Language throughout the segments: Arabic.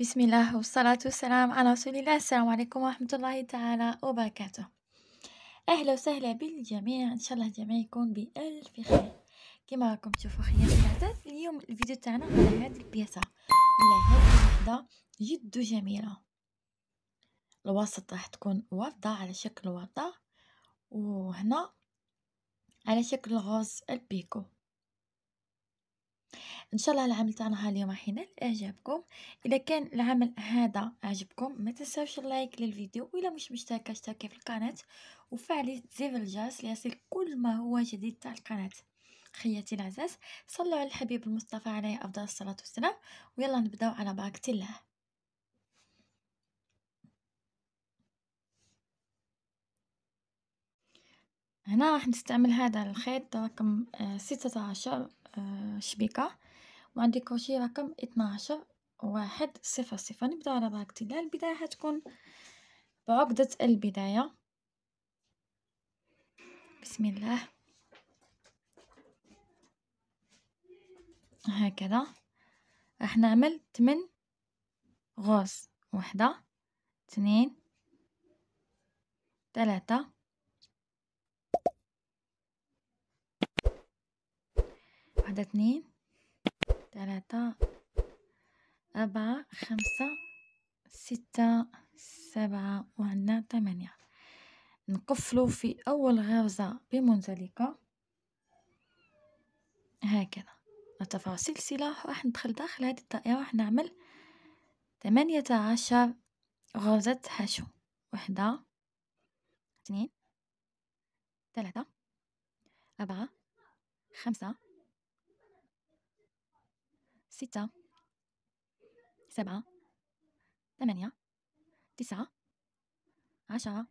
بسم الله والصلاة والسلام على رسول الله السلام عليكم ورحمة الله تعالى وبركاته أهلا وسهلا بالجميع إن شاء الله الجميع يكون بألف خير كما راكم تشوفوا خيام العزاز اليوم الفيديو تاعنا على هذه البياسة على هذه الوحدة جد جميلة الوسط راح تكون وردة على شكل وردة وهنا على شكل غوز البيكو ان شاء الله العمل تاعنا اليوم راح ينال اعجابكم اذا كان العمل هذا عجبكم ما تنساوش اللايك للفيديو والا مش مشترك اشتركي في القناه وفعلي زر الجرس ليصل كل ما هو جديد تاع القناه خياتي العزاز صلوا على الحبيب المصطفى عليه افضل الصلاه والسلام ويلا نبداو على بركه الله هنا راح نستعمل هذا الخيط رقم آه، ستة عشر آه، شبيكة وعندي كوشي رقم اثناشر واحد صفر صفر نبداو على بركة الله البداية هتكون بعقدة البداية بسم الله هكذا راح نعمل تمن غوص وحدة اثنين ثلاثة واحدة اثنين ثلاثة أربعة خمسة ستة سبعة وعندنا ثمانية نقفلو في أول غرزة بمنزلقة هكذا نرتفع سلسلة راح ندخل داخل هذه الدائرة راح نعمل ثمانية عشر غرزة حشو وحدة اثنين ثلاثة أربعة خمسة ستة سبعة ثمانية تسعة عشرة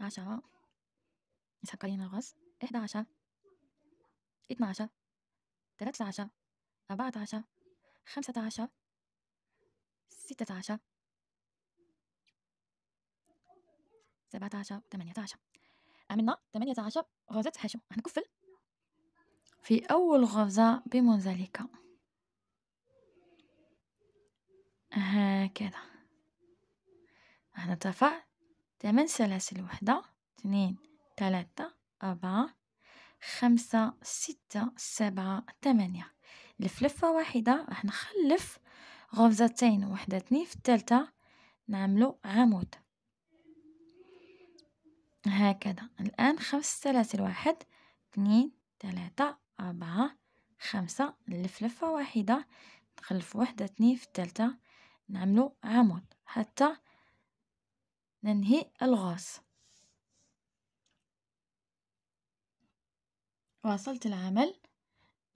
عشرة اسحق علينا الغاز إحدى عشر اثنى عشر ثلاثة عشر أربعة عشر خمسة عشر ستة عشر سبعة عشر ثمانية عشر عملنا ثمانية عشر غازات حشو هنكفل في أول غرزة بمنزلكة هكذا هنرتفع ثمان سلاسل وحدة اثنين ثلاثة أربعة خمسة ستة سبعة ثمانية نلف لفة واحدة راح نخلف غرزتين وحدتين في الثالثة نعملو عمود هكذا الآن خمس سلاسل واحد اثنين ثلاثة أربعة خمسة نلف لفة واحدة في وحدة اثنين في الثالثة نعملو عمود حتى ننهي الغاز واصلت العمل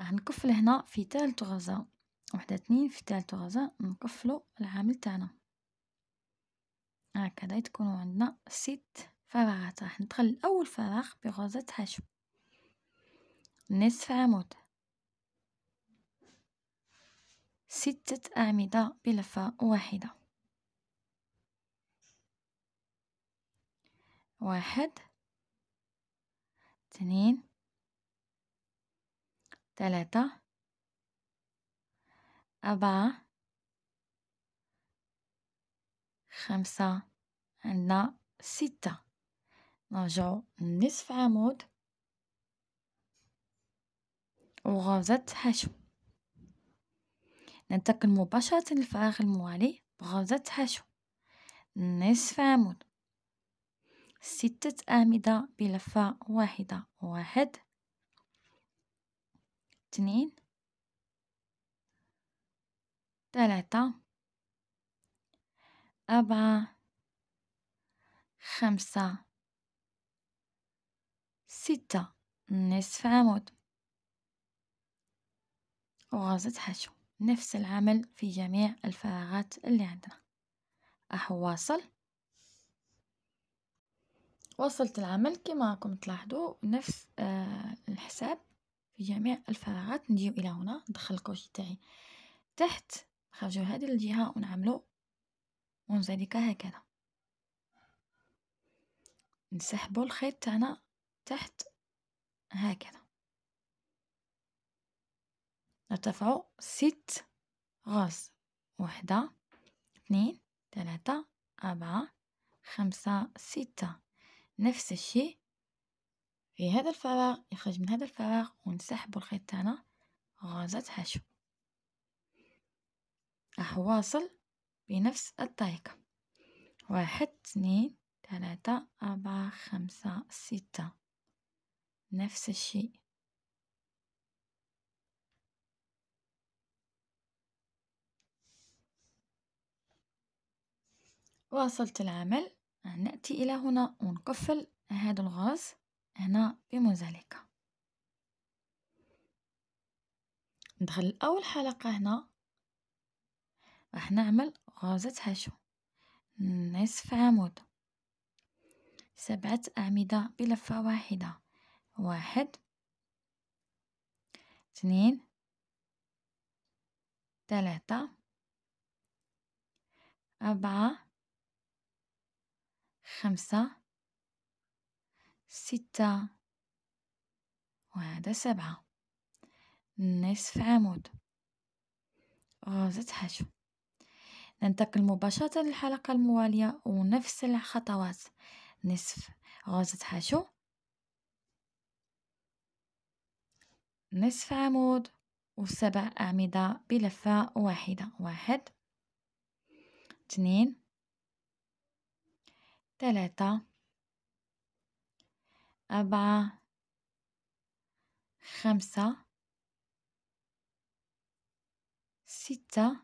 راح هنا في ثالث غزة وحدة اثنين في ثالث غزة نكفلو العمل تاعنا هكذا تكونوا عندنا ست فراغات راح ندخل اول فراغ بغزة حشو نصف عمود ستة أعمدة بلفة واحدة واحد اثنين ثلاثة أربعة خمسة عندنا ستة نرجعو نصف عمود وغرزة حشو ننتقل مباشرة للفراغ الموالي بغرزة حشو نصف عمود ستة أعمدة بلفة واحدة واحد اثنين ثلاثة أربعة خمسة ستة نصف عمود وغازة حشو نفس العمل في جميع الفراغات اللي عندنا راح واصل وصلت العمل كما راكم تلاحظوا نفس آه الحساب في جميع الفراغات نجيو الى هنا ندخل الكوشي تاعي تحت نخرجو هذه الجهه ونعملو ونزلك هكذا نسحبو الخيط تاعنا تحت هكذا نرتفعو ست غاز وحدة اثنين ثلاثة أربعة خمسة ستة نفس الشيء في هذا الفراغ يخرج من هذا الفراغ ونسحب الخيط تاعنا غازة حشو راح واصل بنفس الطريقة واحد اثنين ثلاثة أربعة خمسة ستة نفس الشيء واصلت العمل نأتي إلى هنا ونقفل هذا الغاز هنا بمنزلقة ندخل لأول حلقة هنا راح نعمل غازة هاشو نصف عمود سبعة أعمدة بلفة واحدة واحد اثنين ثلاثة أربعة خمسة ستة وهذا سبعة نصف عمود غازة حشو ننتقل مباشرة للحلقة الموالية ونفس الخطوات نصف غازة حشو نصف عمود وسبع أعمدة بلفة واحدة واحد اثنين تلاتة أربعة خمسة ستة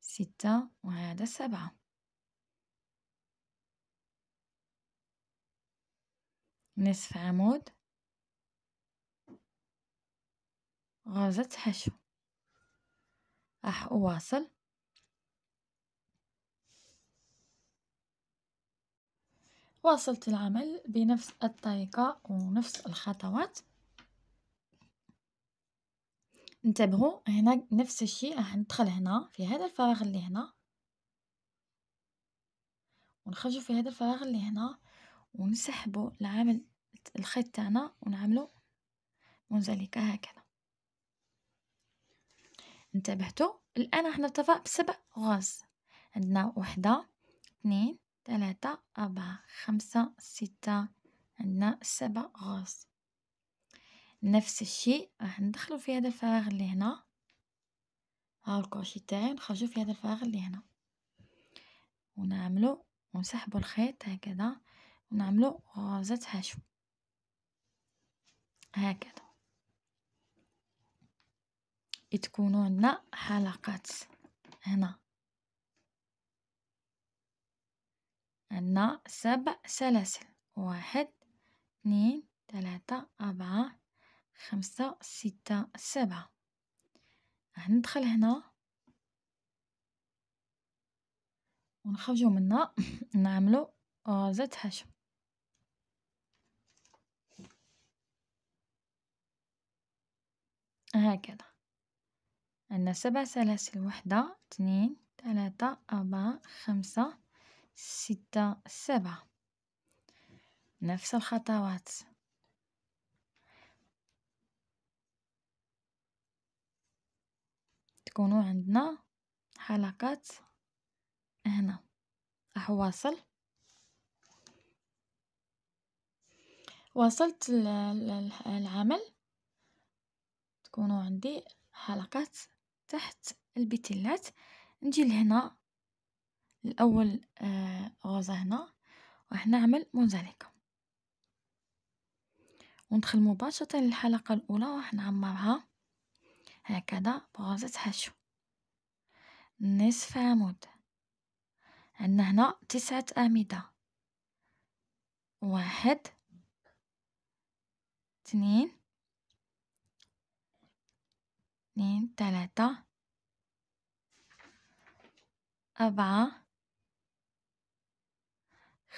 ستة وهذا سبعة نصف عمود غازة حشو راح أواصل واصلت العمل بنفس الطريقة ونفس الخطوات انتبهوا هنا نفس الشيء راح ندخل هنا في هذا الفراغ اللي هنا ونخرج في هذا الفراغ اللي هنا ونسحبه العمل الخيط تاعنا ونعمله منزلقة هكذا انتبهتوا الان راح نرتفع بسبع غاز عندنا وحدة اثنين ثلاثة أربعة خمسة ستة عندنا سبع غاز نفس الشيء راح ندخلوا في هذا الفراغ اللي هنا ها الكوشي تاعي نخرجو في هذا الفراغ اللي هنا ونعملوا ونسحبوا الخيط هكذا ونعملوا غازات حشو هكذا تكونوا عندنا حلقات هنا عندنا سبع سلاسل واحد اثنين ثلاثة أربعة خمسة ستة سبعة هندخل هنا ونخرجو منها نعملو رازة حشو هكذا عندنا سبع سلاسل وحدة اثنين ثلاثة أربعة خمسة ستة سبعة نفس الخطوات تكونوا عندنا حلقات هنا راح واصل واصلت العمل تكونوا عندي حلقات تحت البتلات نجي لهنا الأول آه غوزة هنا راح نعمل منزلقة وندخل مباشرة للحلقة الأولى راح نعمرها هكذا بغازة حشو نصف عمود عندنا هنا تسعة أعمدة واحد اثنين اثنين تلاتة أربعة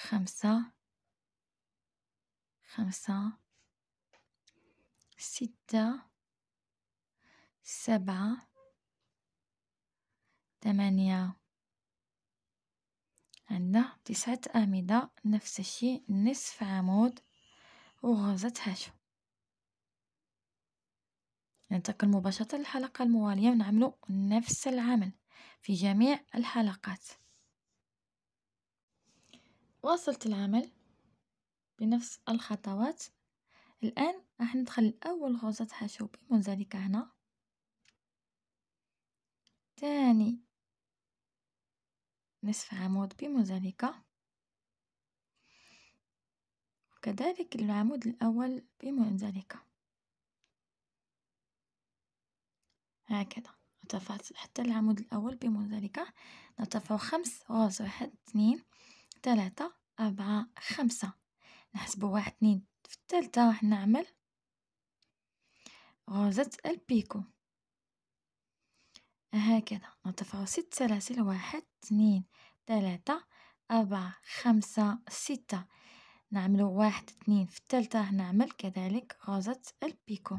خمسة خمسة ستة سبعة ثمانية عندنا تسعة أعمدة نفس الشي نصف عمود وغرزة حشو ننتقل مباشرة للحلقة الموالية ونعمل نفس العمل في جميع الحلقات واصلت العمل بنفس الخطوات الآن راح ندخل أول غرزة حشو منزلقة هنا تاني نصف عمود بمزالكة وكذلك العمود الأول بمزالكة هكذا نرتفع حتى العمود الأول ذلك نرتفع خمس غرز واحد اثنين ثلاثة أربعة خمسة نحسبو واحد اثنين في الثالثة راح نعمل غرزة البيكو هكذا نرتفع ست سلاسل واحد اثنين ثلاثة أربعة خمسة ستة نعمل واحد اثنين في الثالثة نعمل كذلك غرزة البيكو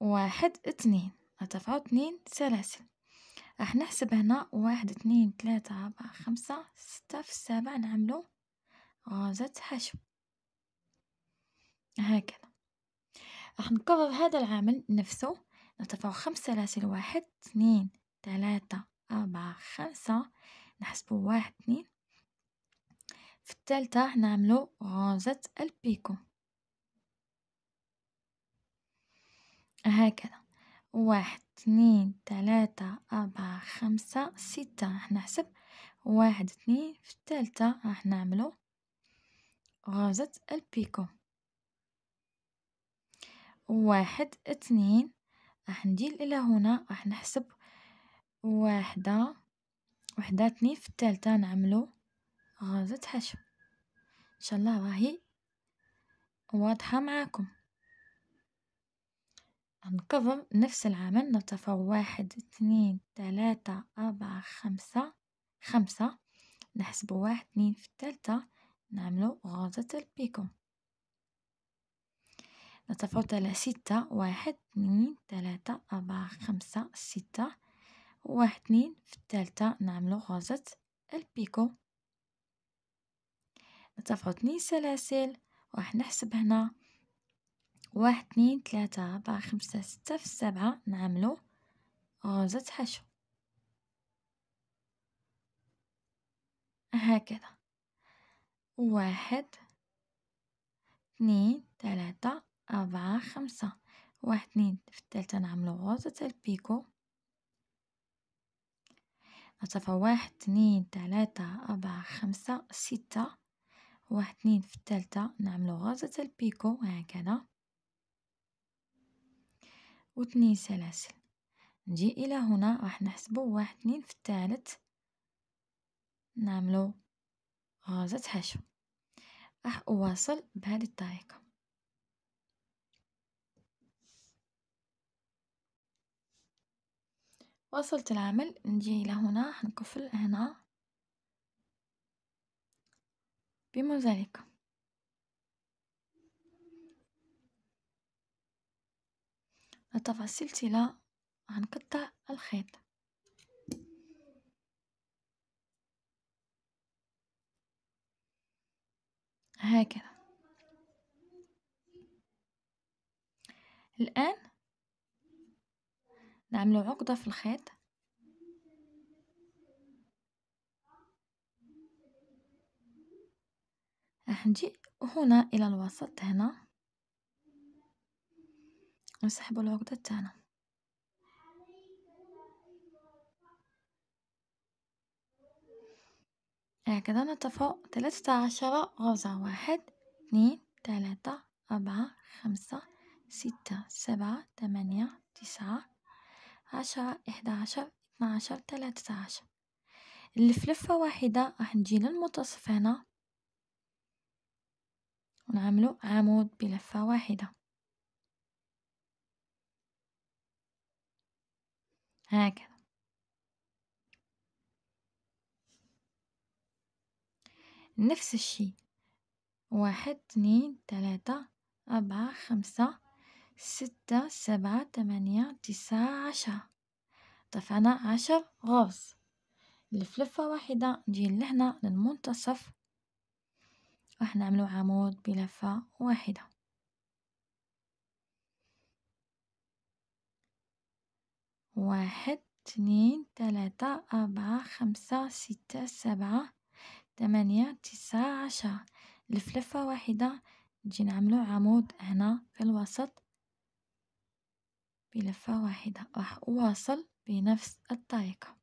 واحد اثنين أربعة اثنين سلاسل راح نحسب هنا واحد اثنين ثلاثة أربعة خمسة ستة في السابع نعملو غازة حشو هكذا راح نكرر هذا العمل نفسه نرتفع خمس سلاسل واحد اثنين ثلاثة أربعة خمسة نحسبو واحد اثنين في الثالثة نعملو غازة البيكو هكذا واحد اثنين ثلاثة أربعة خمسة ستة راح نحسب واحد اثنين في الثالثة راح نعملو غرزة البيكو واحد اثنين راح ندير إلى هنا راح نحسب واحدة وحدة اثنين في الثالثة نعملو غرزة حشو إن شاء الله راهي واضحة معاكم هنكظم نفس العمل نرتفع واحد اثنين ثلاثة أربعة خمسة خمسة نحسبو واحد اثنين في الثالثة نعملو غرزة البيكو تلا ستة واحد اثنين ثلاثة أربعة خمسة ستة واحد اثنين في الثالثة نعملو غرزة البيكو نتفاو اثنين سلاسل راح نحسب هنا. واحد اثنين ثلاثة أربعة خمسة ستة في السبعة نعملو غوزة حشو هكذا واحد اثنين ثلاثة أربعة خمسة واحد اثنين في الثالثة نعملو غوزة البيكو نصفى واحد اثنين ثلاثة أربعة خمسة ستة واحد اثنين في الثالثة نعملو غوزة البيكو هكذا واثنين سلاسل نجي إلى هنا راح نحسبو واحد اثنين في الثالث نعملو غازة حشو راح أواصل بهذه الطريقة وصلت العمل نجي إلى هنا نقفل هنا بما نتبع السلسلة غنقطع الخيط هكذا الآن نعمل عقدة في الخيط راح نجي هنا إلى الوسط هنا نسحبو العقدة تاعنا هكذا نتفق ثلاثة عشر غوزة واحد اثنين ثلاثة أربعة خمسة ستة سبعة ثمانية تسعة عشرة إحدى عشر اثنا عشر ثلاثة عشر نلف لفة واحدة راح نجي للمنتصف هنا ونعملو عمود بلفة واحدة هكذا نفس الشي واحد اثنين ثلاثة أربعة خمسة ستة سبعة ثمانية تسعة عشرة دفعنا عشر غرز لفة واحدة نجي لهنا للمنتصف راح نعملو عمود بلفة واحدة واحد اثنين ثلاثة أربعة خمسة ستة سبعة ثمانية تسعة عشرة نلف لفة واحدة نجي نعملو عمود هنا في الوسط بلفة واحدة راح أواصل بنفس الطريقة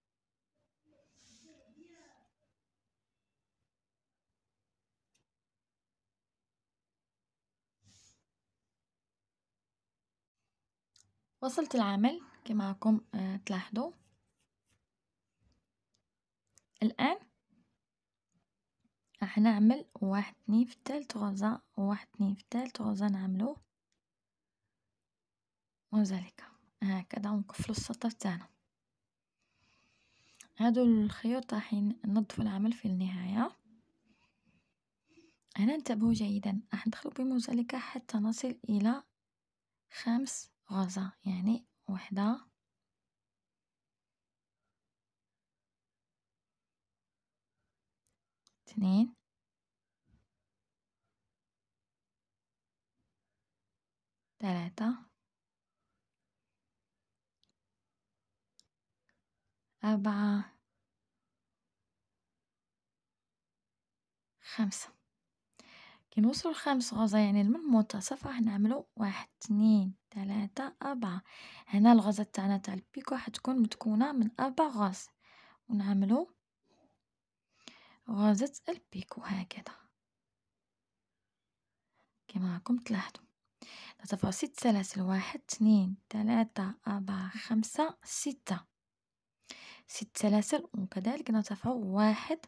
وصلت العمل كي راكم آه، تلاحظوا الآن راح نعمل واحد اثنين في الثالث غرزة واحد اثنين في الثالث غرزة نعملو وذلك هكذا ونقفلو السطر تاعنا هادو الخيوط راح ننظفوا العمل في النهاية هنا انتبهوا جيدا راح ندخلو بمزلكة حتى نصل الى خمس غرزة يعني وحدة اثنين ثلاثة أربعة خمسة كي نوصلو لخامس غزة يعني من المنتصف راح نعملو واحد تنين تلاتة أربعة هنا الغوزة تاعنا تاع البيكو حتكون متكونة من أربع غوز ونعملو غوزة البيكو هكذا كما راكم تلاحظوا نتبعو ست سلاسل واحد تنين تلاتة أربعة خمسة ستة ست سلاسل وكذلك نرتفع واحد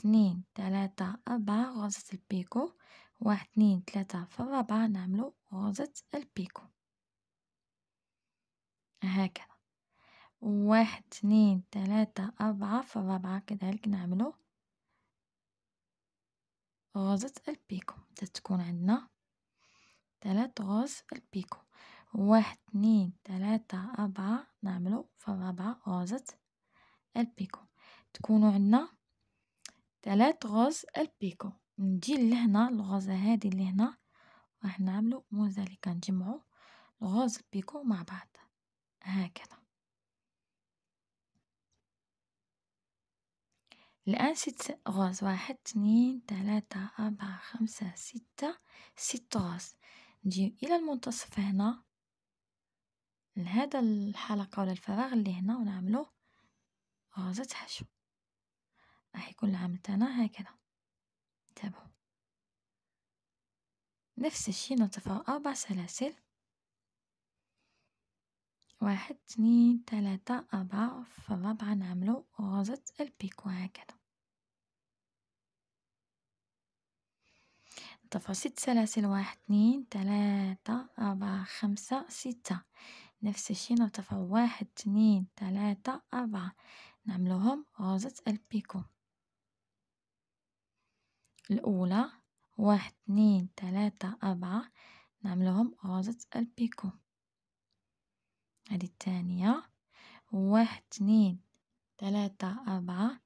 اثنين ثلاثة أربعة غرزة البيكو واحد اثنين ثلاثة في الرابعة نعملو غرزة البيكو هكذا واحد اثنين ثلاثة أربعة في الرابعة كذلك نعملو غرزة البيكو تتكون عندنا ثلاث غرز البيكو واحد اثنين ثلاثة أربعة نعملو في الرابعة غرزة البيكو تكونوا عندنا ثلاث غرز البيكو ندير لهنا الغازة هادي اللي هنا راح نعملو موزاليكا نجمعو غاز البيكو مع بعض هكذا الآن ست غاز واحد اثنين ثلاثة أربعة خمسة ستة ست غاز نجي إلى المنتصف هنا لهذا الحلقة ولا الفراغ اللي هنا ونعملو غوزة حشو راح يكون العمل تاعنا هكذا تمام نفس الشي نرتفع أربع سلاسل واحد اثنين ثلاثة أربعة في الرابعة نعملو غرزة البيكو هكذا نرتفع ست سلاسل واحد اثنين ثلاثة أربعة خمسة ستة نفس الشي نرتفع واحد اثنين ثلاثة أربعة نعملوهم غرزة البيكو الأولى واحد اثنين ثلاثة أربعة نعملهم غرزة البيكو هذه الثانية واحد اثنين ثلاثة أربعة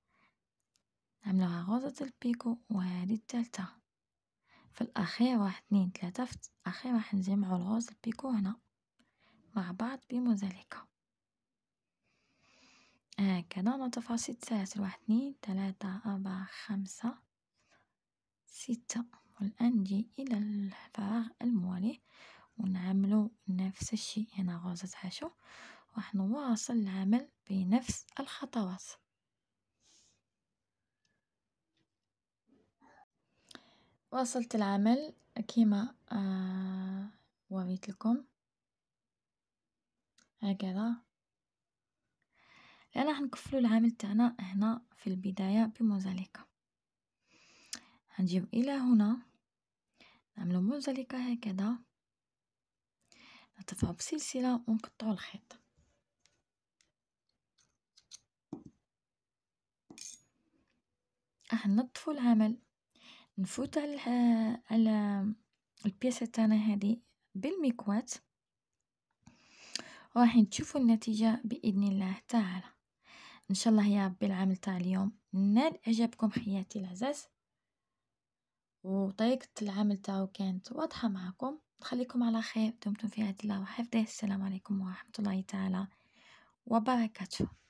نعملوها غرزة البيكو وهذه الثالثة في الأخير واحد اثنين ثلاثة في الأخير راح نجمعو الغرز البيكو هنا مع بعض بمزالكة هكذا نتفاصيل سلاسل واحد اثنين ثلاثة أربعة خمسة ستة والآن نجي إلى الفراغ الموالي ونعملو نفس الشيء هنا غرزة حشو راح نواصل العمل بنفس الخطوات واصلت العمل كيما آه وريت لكم هكذا الان راح نكفلو العمل تاعنا هنا في البدايه بموزاليكا هنجيب إلى إيه هنا نعمل منزلقة هكذا نرتفع بسلسلة ونقطع الخيط راح ننظفوا العمل نفوت على على البياسة تاعنا هذه و راح تشوفوا النتيجة بإذن الله تعالى إن شاء الله يا ربي العمل تاع اليوم نال إعجابكم حياتي العزاز وطريقة العمل تاعو كانت واضحة معاكم نخليكم على خير دمتم في رعاية الله وحفظه السلام عليكم ورحمة الله تعالى وبركاته